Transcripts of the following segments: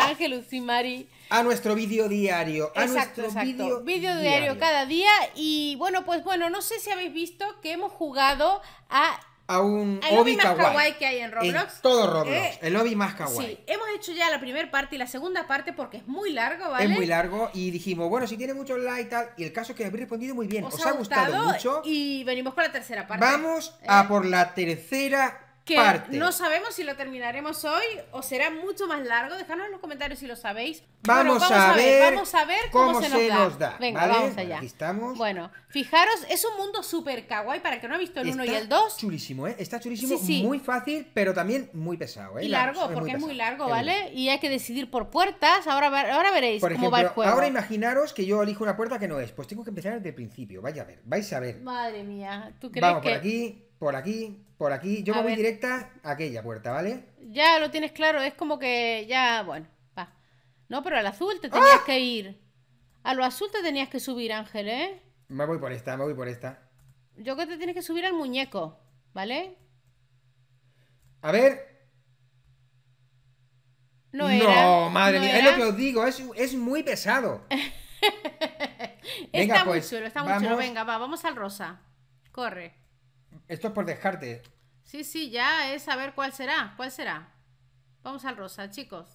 Ángelus y Mari. A nuestro vídeo diario. A nuestro Vídeo diario cada día. Y bueno, pues bueno, no sé si habéis visto que hemos jugado a a un el obi más kawaii. que hay en Roblox. En todo Roblox, eh, el obi más kawaii. Sí, hemos hecho ya la primera parte y la segunda parte porque es muy largo, ¿vale? Es muy largo y dijimos, bueno, si tiene muchos likes y tal, y el caso es que habéis respondido muy bien, os, ha gustado, mucho. Y venimos con la tercera parte. Vamos a eh. por la tercera no sabemos si lo terminaremos hoy o será mucho más largo. Dejadnos en los comentarios si lo sabéis. Vamos, a, ver, vamos a ver cómo, se, nos, da. Venga, vamos allá. estamos. Bueno, fijaros, es un mundo súper kawaii para el que no ha visto el 1 y el 2. Chulísimo, ¿eh? Está chulísimo, muy fácil, pero también muy pesado, ¿eh? Y largo, porque es muy, largo, ¿vale? Y hay que decidir por puertas. Ahora, ahora veréis cómo va el juego. Ahora imaginaros que yo elijo una puerta que no es. Pues tengo que empezar desde el principio. Vaya a ver, vais a ver. Madre mía, ¿tú crees vamos por aquí por aquí, por aquí. Yo me voy directa a aquella puerta, ¿vale? Ya lo tienes claro, es como que ya, bueno, va. No, pero al azul te ¡Ah! tenías que ir. A lo azul te tenías que subir, Ángel, ¿eh? Me voy por esta, me voy por esta. Yo creo que te tienes que subir al muñeco, ¿vale? A ver. No, madre mía, es lo que os digo, es, muy pesado. venga, pues, está muy está muy Venga, va, vamos al rosa. Corre. Esto es por dejarte Sí, sí, ya es saber cuál será. ¿Cuál será? Vamos al rosa, chicos.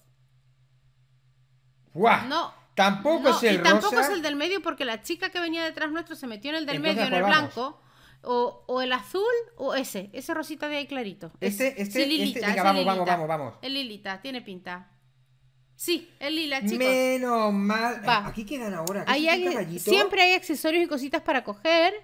No. Tampoco es el y Tampoco es el del medio porque la chica que venía detrás nuestro se metió en el del medio, en el blanco. O, el azul o ese, ese rosita de ahí clarito. Este, este, el este, lilita, vamos, vamos, vamos, vamos. El lilita, tiene pinta. Sí, el lila, chicos. Menos mal. Aquí quedan ahora. siempre hay accesorios y cositas para coger.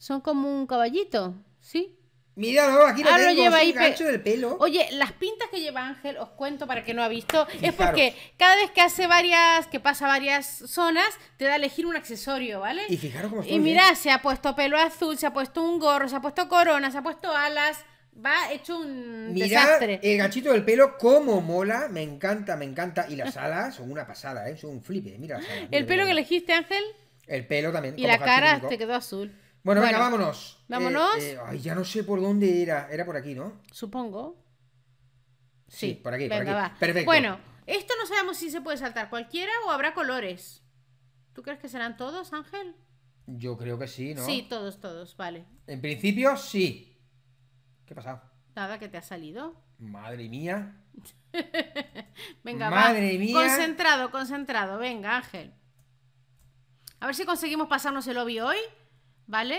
Son como un caballito, ¿sí? Mira, aquí ah, lo lleva ahí gancho del pelo. Oye, las pintas que lleva Ángel, os cuento para que no ha visto, es porque cada vez que hace varias, que pasa varias zonas, te da a elegir un accesorio, ¿vale? Y fijaros cómo Y mira, ¿eh? se ha puesto pelo azul, se ha puesto un gorro, se ha puesto corona, se ha puesto alas. Va hecho un desastre. el ganchito del pelo, cómo mola, me encanta, me encanta. Y las alas son una pasada, es ¿eh? un flipe, mira las alas. ¿El pelo que elegiste, Ángel? El pelo también. Y la cara te quedó azul. Bueno, venga, vámonos. Vámonos. Eh, eh, ay, ya no sé por dónde era. Era por aquí, ¿no? Supongo. Sí, por aquí, por aquí. Perfecto. Bueno, esto no sabemos si se puede saltar cualquiera o habrá colores. ¿Tú crees que serán todos, Ángel? Yo creo que sí, ¿no? Sí, todos, todos, vale. En principio, sí. ¿Qué ha pasado? Nada, que te ha salido. Madre mía. venga, Madre mía. Concentrado, concentrado. Venga, Ángel. A ver si conseguimos pasarnos el lobby hoy. ¿vale?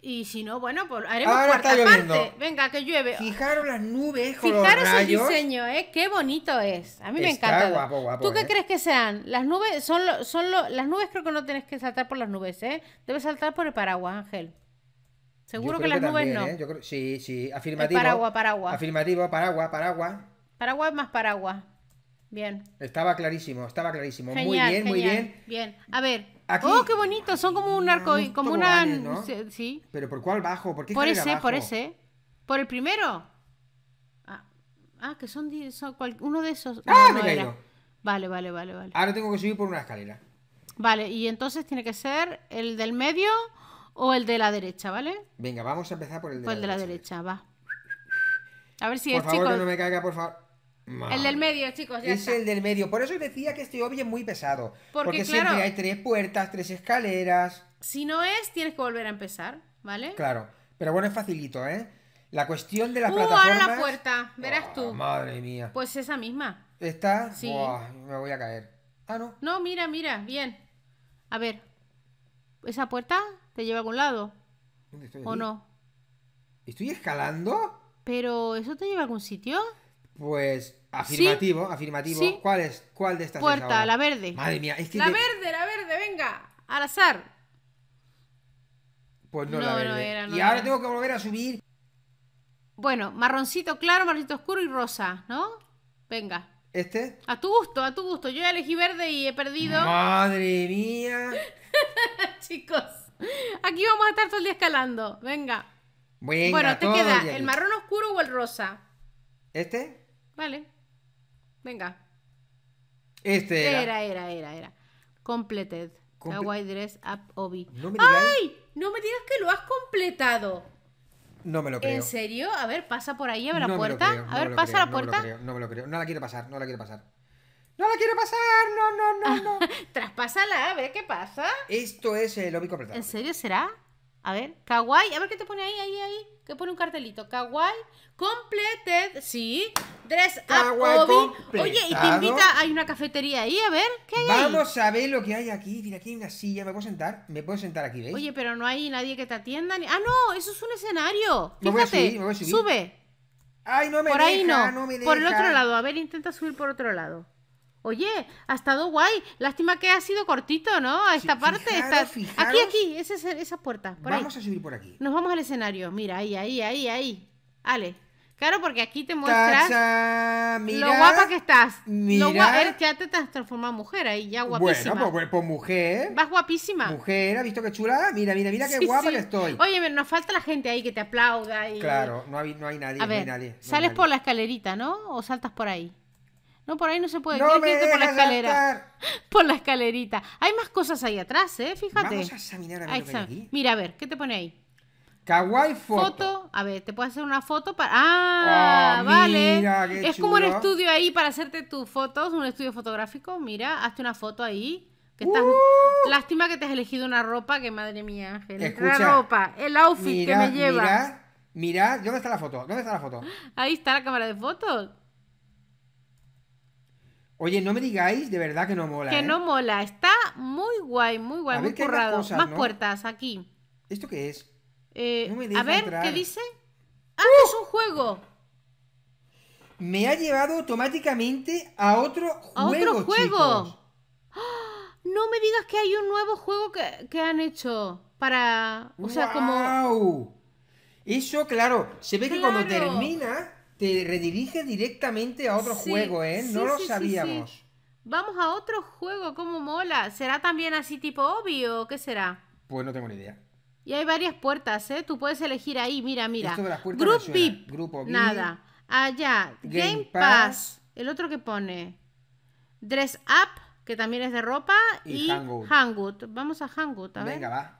Y si no, bueno, pues haremos Ahora cuarta parte. Venga, que llueve. Fijaros las nubes con Fijaros el diseño, ¿eh? Qué bonito es. A mí me encanta. ¿Tú qué ¿eh? crees que sean? Las nubes son son las nubes creo que no tienes que saltar por las nubes, ¿eh? Debes saltar por el paraguas, Ángel. Seguro que, las nubes no. ¿eh? sí, sí, afirmativo. paraguas, paraguas. Afirmativo, paraguas, paraguas. Paraguas más paraguas. Bien. Estaba clarísimo, estaba clarísimo. muy bien, muy bien. Bien. A ver, Oh, qué bonito, son como un arco, como una sí. Pero por cuál bajo? ¿Por qué Por ese, por ese. Por el primero. Ah, ah que son, diez, uno de esos. Ah, Vale, vale, vale, vale. Ahora tengo que subir por una escalera. Vale, y entonces tiene que ser el del medio o el de la derecha, ¿vale? Venga, vamos a empezar por el de, por la, de derecha. la derecha. va. A ver si es favor, chico. Que no me caiga, por favor. El del medio, chicos. Ya es el del medio. Por eso decía que este obvio es muy pesado. Porque, siempre hay tres puertas, tres escaleras. Si no es, tienes que volver a empezar, ¿vale? Claro. Pero bueno, es facilito, ¿eh? La cuestión de la uh, plataformas... la puerta, verás tú. Madre mía. Pues esa misma. ¿Esta? Sí. me voy a caer. Ah, no. No, mira, mira, bien. A ver. ¿Esa puerta te lleva a algún lado? ¿O no? ¿Estoy escalando? ¿Pero eso te lleva a algún sitio? Pues afirmativo, afirmativo. ¿Cuál es? ¿Cuál de estas Puerta, la verde. Madre mía, es que La verde, la verde, venga, al azar. Pues no, la verde. y ahora tengo que volver a subir. Bueno, marroncito claro, marroncito oscuro y rosa, ¿no? Venga. ¿Este? A tu gusto, a tu gusto. Yo ya elegí verde y he perdido. Madre mía. Chicos, aquí vamos a estar todo el día escalando. Venga. Venga bueno, te queda el marrón oscuro o el rosa. ¿Este? Vale. Venga. Este era. Era, era, era, Completed. Comple Kawaii Dress Up Obi. ¡Ay! No me digas que lo has completado. No me lo creo. ¿En serio? A ver, pasa por ahí, abre la puerta. a ver, pasa la puerta. No me, no me lo creo, no la quiero pasar, no la quiero pasar. ¡No la quiero pasar! ¡No, no, no, no! Traspásala, a ver qué pasa. Esto es el hobby completado. ¿En serio será? A ver, kawaii. A ver qué te pone ahí, ahí, ahí. Que pone un cartelito. Kawaii completed. Sí. Dress up Oye, y te invita. Hay una cafetería ahí. A ver, ¿qué hay Vamos a ver lo que hay aquí. Mira, aquí hay una silla. ¿Me puedo sentar? ¿Me puedo sentar aquí, veis? Oye, pero no hay nadie que te atienda. Ni... Ah, no, eso es un escenario. Fíjate. Me voy a me voy Sube. Ay, no me por ahí no. Por el otro lado. A ver, intenta subir por otro lado. Oye, ha estado guay. Lástima que ha sido cortito, ¿no? A esta parte. Fijaros, aquí, aquí, esa, esa puerta. vamos a subir por aquí. Nos vamos al escenario. Mira, ahí, ahí, ahí, ahí. Ale. Claro, porque aquí te muestras Mira, lo guapa que estás. Mira. Lo ya te has transformado en mujer ahí, ya guapísima. Bueno, pues, pues, pues, mujer. Vas guapísima. Mujer, ¿has visto qué chula? Mira, mira, mira qué guapa que estoy. Oye, mira, nos falta la gente ahí que te aplauda. Y... Claro, no hay, no hay nadie. A ver, nadie, sales por la escalerita, ¿no? ¿O saltas por ahí? No, por ahí no se puede. por la escalera. Por la escalerita. Hay más cosas ahí atrás, ¿eh? Fíjate. Mira, a ver, ¿qué te pone ahí? Kawaii foto. A ver, te puedo hacer una foto para. Ah, ¡Ah! vale. es como un estudio ahí para hacerte tus fotos, un estudio fotográfico. Mira, hazte una foto ahí. Que ¡Uh! Lástima que te has elegido una ropa que, madre mía, Ángel. ropa, el outfit que me lleva Mira, ¿dónde está la foto? ¿Dónde está la foto? Ahí está la cámara de fotos. Oye, no me digáis, de verdad que no mola. Que no ¿eh? mola, está muy guay, muy guay, muy currado. Más, puertas aquí. ¿Esto qué es? Eh, a ver, ¿qué dice? ¡Ah, es un ¡Uh! juego! Me ha llevado automáticamente a otro juego. otro juego! ¡Ah! No me digas que hay un nuevo juego que, han hecho para. O sea, Eso, claro. Se ve que cuando termina te redirige directamente a otro juego, ¿eh? No lo sabíamos. Vamos a otro juego, ¿cómo mola? ¿Será también así tipo obvio o qué será? Pues no tengo ni idea. Y hay varias puertas, ¿eh? Tú puedes elegir ahí, mira, mira. Group Grupo Nada. Allá. Ah, Game, Pass. El otro que pone. Dress Up, que también es de ropa. Y, y Hangout. Vamos a Hangout, a Venga, va.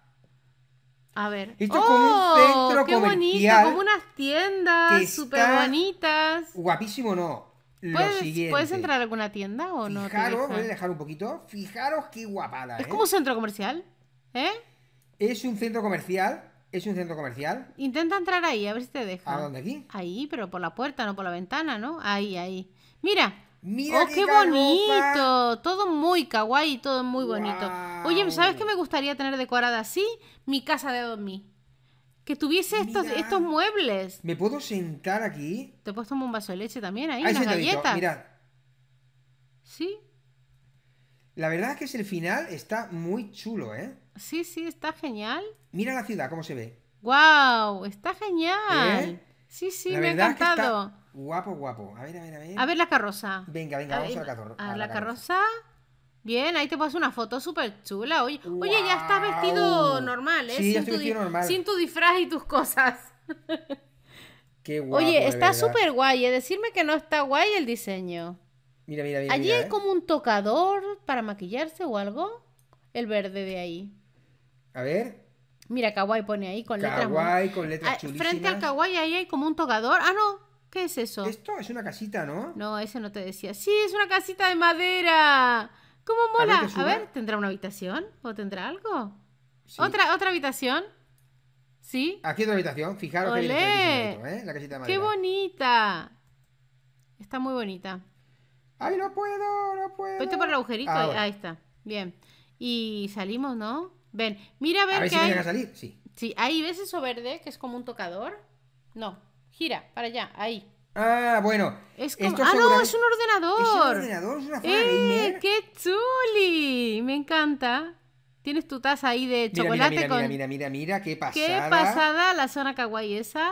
A ver. Esto oh, como un ¡Oh! centro qué bonito, como unas tiendas súper bonitas. Guapísimo, no. ¿Puedes, ¿Puedes entrar a alguna tienda o no? Fijaros, voy a dejar un poquito. Fijaros qué guapada. Es ¿eh? como un centro comercial, ¿eh? Es un centro comercial. Es un centro comercial. Intenta entrar ahí, a ver si te deja. ¿A dónde aquí? Ahí, pero por la puerta, no por la ventana, ¿no? Ahí, ahí. Mira, oh, qué, bonito. Todo muy kawaii, todo muy bonito. Oye, ¿sabes qué me gustaría tener decorada así? Mi casa de dormir. Que tuviese estos, estos muebles. ¿Me puedo sentar aquí? Te he puesto un vaso de leche también ahí, unas galletas. Mira. Sí. La verdad es que es el final, está muy chulo, ¿eh? Sí, sí, está genial. Mira la ciudad, cómo se ve. ¡Wow! Está genial. ¿Eh? Sí, sí, me ha encantado. Guapo, guapo. A ver, a ver, a ver. A ver la carroza. Venga, venga, vamos a la carroza. A, ver la, carroza. Bien, ahí te paso una foto súper chula. Oye, ya estás vestido normal, ¿eh? Sí, ya estoy vestido normal. Sin tu disfraz y tus cosas. Qué guapo, Oye, está súper guay. ¿eh? Decirme que no está guay el diseño. Mira, mira, mira. Allí hay eh. como un tocador para maquillarse o algo. El verde de ahí. A ver. Mira, kawaii pone ahí con letras. Kawaii, con letras ah, Frente al kawaii ahí hay como un tocador. Ah, no. ¿Qué es eso? Esto es una casita, ¿no? No, eso no te decía. Sí, es una casita de madera. ¿Cómo mola? A ver, ¿tendrá una habitación? ¿O tendrá algo? ¿Otra, ¿Otra habitación? ¿Sí? Aquí otra habitación. Fijaros que ¿eh? La casita de madera. ¡Qué bonita! Está muy bonita. ¡Ay, no puedo! ¡No puedo! Vete por el agujerito. Ah, ahí está. Bien. Y salimos, ¿no? Ven, mira a ver, a ver que si hay... salir, sí. Sí, ahí ves eso verde, que es como un tocador. No, Gira, para allá, ahí. Ah, bueno. Es ah, no, es un ordenador. Es un ordenador, una eh, ¡Qué chuli! Me encanta. Tienes tu taza ahí de chocolate mira, mira, mira, Mira, mira, mira, qué pasada. Qué pasada la zona kawaii esa.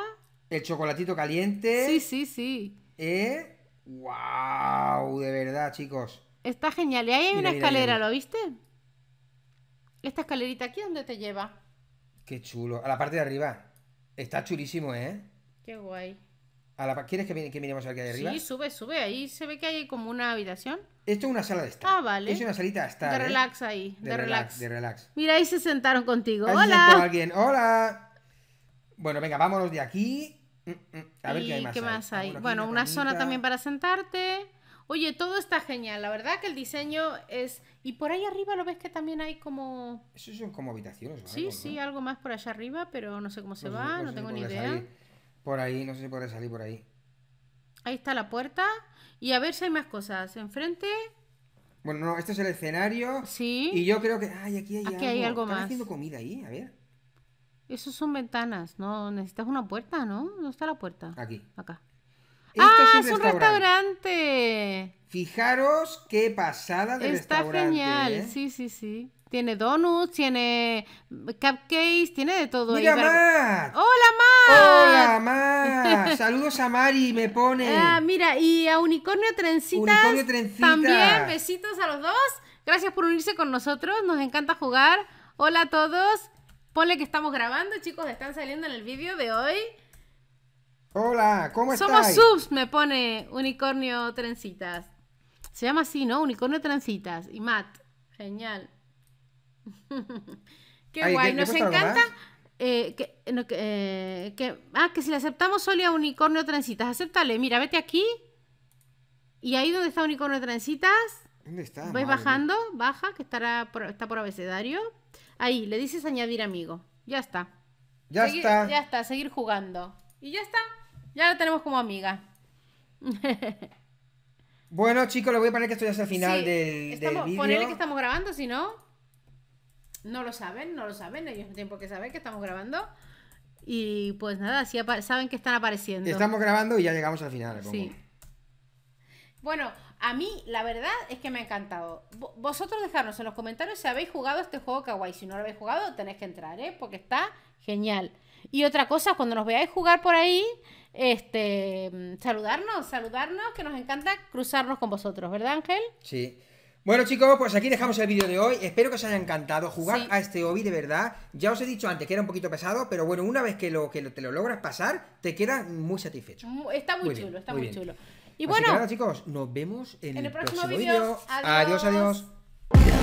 El chocolatito caliente. Sí, sí, sí. ¿Eh? ¡Wow! De verdad, chicos. Está genial. Y ahí hay una escalera, ¿lo viste? Esta escalerita aquí, ¿dónde te lleva? Qué chulo. A la parte de arriba. Está chulísimo, ¿eh? Qué guay. A la, ¿Quieres que, que miremos aquí arriba? Sí, sube, sube. Ahí se ve que hay como una habitación. Esto es una sala de estar. Ah, vale. Es una salita de estar. De ¿eh? relax ahí. De, relax, De relax. Mira, ahí se sentaron contigo. Hola. alguien. Hola. Bueno, venga, vámonos de aquí. Mm, mm. A ver qué hay más. hay? Bueno, una, zona también para sentarte. Oye, todo está genial. La verdad que el diseño es. Y por ahí arriba lo ves que también hay como. Eso son como habitaciones. Sí, sí, algo más por allá arriba, pero no sé cómo se va, pues no, tengo ni idea. Por ahí, no sé si podré salir por ahí. Ahí está la puerta. Y a ver si hay más cosas. Enfrente. Bueno, no, este es el escenario. Sí. Y yo creo que. Ay, aquí hay aquí Hay algo ¿Están haciendo comida ahí? A ver. Esos son ventanas, ¿no? Necesitas una puerta, ¿no? ¿Dónde está la puerta? Aquí. Acá. Este ah, es, un, restaurante. Fijaros qué pasada de restaurante. Está genial, ¿eh? sí, sí, sí. Tiene donuts, tiene cupcakes, tiene de todo. ¡Mira, Matt! ¡Hola, Mar! ¡Hola, Mar! Saludos a Mari, me pone. Ah, mira, y a Unicornio Trencita. Unicornio Trencita. También, besitos a los dos. Gracias por unirse con nosotros, nos encanta jugar. Hola a todos. Ponle que estamos grabando, chicos, están saliendo en el vídeo de hoy. Hola, ¿cómo estás? Somos subs, me pone Unicornio Trencitas. Se llama así, ¿no? Unicornio Trencitas. Y Matt. Genial. Qué guay, nos encanta. Eh, eh, que, ah, que si le aceptamos solo a Unicornio Trencitas. Acéptale, mira, vete aquí. Y ahí donde está Unicornio Trencitas. ¿Dónde está? Vais bajando, baja, que estará está por abecedario. Ahí, le dices añadir amigo. Ya está. Ya está. Ya está, seguir jugando. Y ya está. Ya la tenemos como amiga. bueno, chicos, les voy a poner que esto ya es el final del, que estamos grabando, si no, no lo saben, no lo saben. Ellos no tienen por qué saber que estamos grabando. Y pues nada, si saben que están apareciendo. Estamos grabando y ya llegamos al final. Sí. Bueno, a mí la verdad es que me ha encantado. Vosotros dejadnos en los comentarios si habéis jugado este juego kawaii. Si no lo habéis jugado, tenéis que entrar, ¿eh? Porque está genial. Y otra cosa, cuando nos veáis jugar por ahí, este, mm, saludarnos, saludarnos, que nos encanta cruzarnos con vosotros, ¿verdad, Ángel? Sí. Bueno chicos, pues aquí dejamos el vídeo de hoy. Espero que os haya encantado jugar a este hobby de verdad. Ya os he dicho antes que era un poquito pesado, pero bueno, una vez que lo te lo logras pasar, te quedas muy satisfecho. Está muy, chulo, está muy, chulo. Y bueno, chicos, nos vemos en, el, próximo, vídeo. adiós. adiós.